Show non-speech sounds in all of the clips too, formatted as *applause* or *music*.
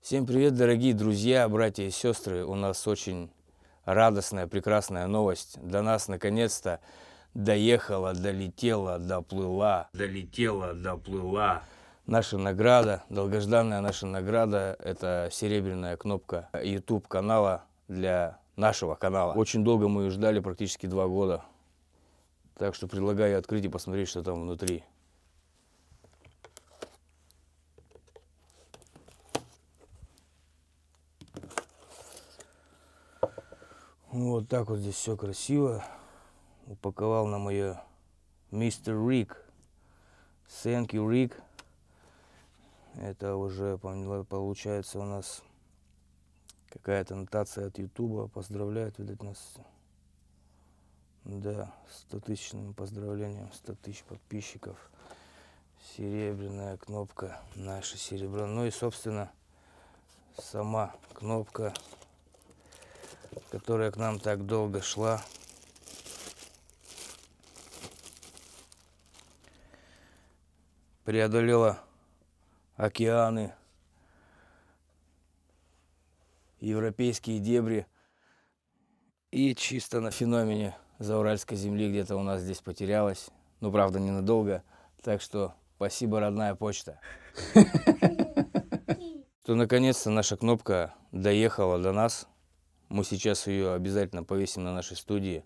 Всем привет, дорогие друзья, братья и сестры. У нас очень радостная, прекрасная новость. До нас наконец-то доехала, долетела, доплыла. Долетела, доплыла. Наша награда, долгожданная наша награда, это серебряная кнопка YouTube канала для нашего канала. Очень долго мы ее ждали, практически два года. Так что предлагаю открыть и посмотреть, что там внутри. Ну, вот так вот здесь все красиво. Упаковал нам ее мистер Рик. Thank you, Рик. Это уже, получается, у нас какая-то нотация от Ютуба. Поздравляет, видать, нас. Да, 100-тысячным поздравлением, 100 тысяч подписчиков. Серебряная кнопка, наше серебро. Ну и, собственно, сама кнопка которая к нам так долго шла. Преодолела океаны, европейские дебри и чисто на феномене зауральской земли где-то у нас здесь потерялась. Ну, правда, ненадолго. Так что спасибо, родная почта. *laughs* Что наконец-то наша кнопка доехала до нас. Мы сейчас ее обязательно повесим на нашей студии.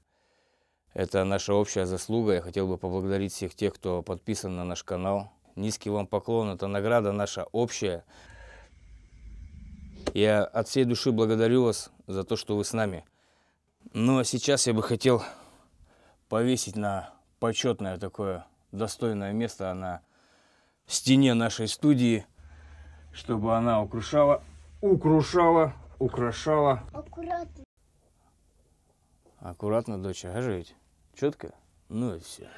Это наша общая заслуга. Я хотел бы поблагодарить всех тех, кто подписан на наш канал. Низкий вам поклон, это награда наша общая. Я от всей души благодарю вас за то, что вы с нами. Ну а сейчас я бы хотел повесить на почетное такое достойное место на стене нашей студии, чтобы она укрушала, укрушала украшала. Аккуратно. Аккуратно, дочь, а жить. Четко? Ну и все.